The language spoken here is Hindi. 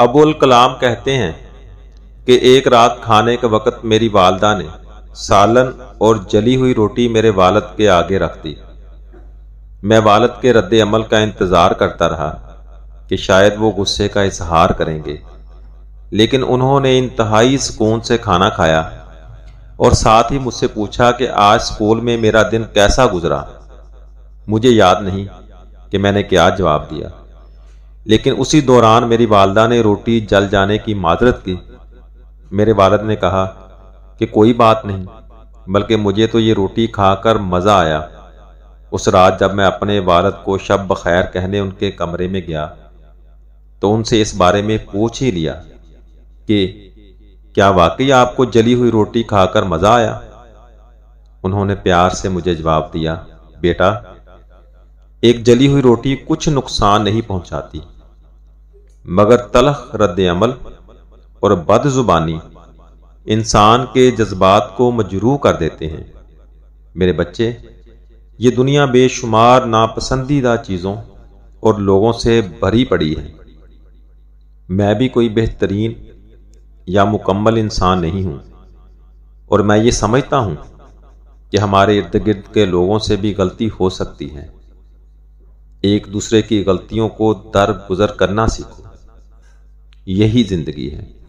अबुल कलाम कहते हैं कि एक रात खाने के वक्त मेरी वालदा ने सालन और जली हुई रोटी मेरे वालद के आगे रख दी मैं वालद के रद्द अमल का इंतज़ार करता रहा कि शायद वो गुस्से का इजहार करेंगे लेकिन उन्होंने इंतहाई सुकून से खाना खाया और साथ ही मुझसे पूछा कि आज स्कूल में मेरा दिन कैसा गुजरा मुझे याद नहीं कि मैंने क्या जवाब दिया लेकिन उसी दौरान मेरी वालदा ने रोटी जल जाने की माजरत की मेरे वालद ने कहा कि कोई बात नहीं बल्कि मुझे तो ये रोटी खाकर मज़ा आया उस रात जब मैं अपने वालद को शब बखैर कहने उनके कमरे में गया तो उनसे इस बारे में पूछ ही लिया कि क्या वाकई आपको जली हुई रोटी खाकर मज़ा आया उन्होंने प्यार से मुझे जवाब दिया बेटा एक जली हुई रोटी कुछ नुकसान नहीं पहुंचाती मगर तलख रद्द अमल और बदजुबानी इंसान के जज्बात को मजरू कर देते हैं मेरे बच्चे ये दुनिया बेशुमार नापसंदीदा चीज़ों और लोगों से भरी पड़ी है मैं भी कोई बेहतरीन या मुकम्मल इंसान नहीं हूँ और मैं ये समझता हूँ कि हमारे इर्द गिर्द के लोगों से भी गलती हो सकती है एक दूसरे की गलतियों को दर गुजर करना सीखो यही जिंदगी है